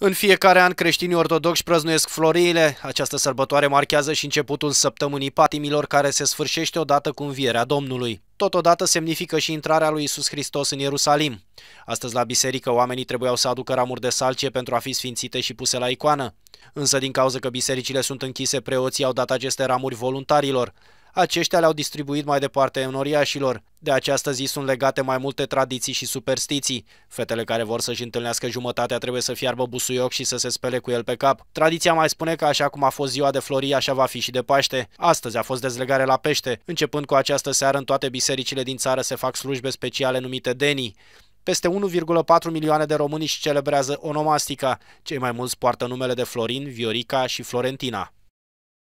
În fiecare an, creștinii ortodoxi prăznuiesc floriile. Această sărbătoare marchează și începutul săptămânii patimilor care se sfârșește odată cu învierea Domnului. Totodată semnifică și intrarea lui Isus Hristos în Ierusalim. Astăzi la biserică oamenii trebuiau să aducă ramuri de salcie pentru a fi sfințite și puse la icoană. Însă din cauza că bisericile sunt închise, preoții au dat aceste ramuri voluntarilor. Aceștia le-au distribuit mai departe enoriașilor. De această zi sunt legate mai multe tradiții și superstiții. Fetele care vor să-și întâlnească jumătatea trebuie să fiarbă busuioc și să se spele cu el pe cap. Tradiția mai spune că așa cum a fost ziua de florii, așa va fi și de Paște. Astăzi a fost dezlegare la pește. Începând cu această seară, în toate bisericile din țară se fac slujbe speciale numite denii. Peste 1,4 milioane de români își celebrează onomastica. Cei mai mulți poartă numele de Florin, Viorica și Florentina.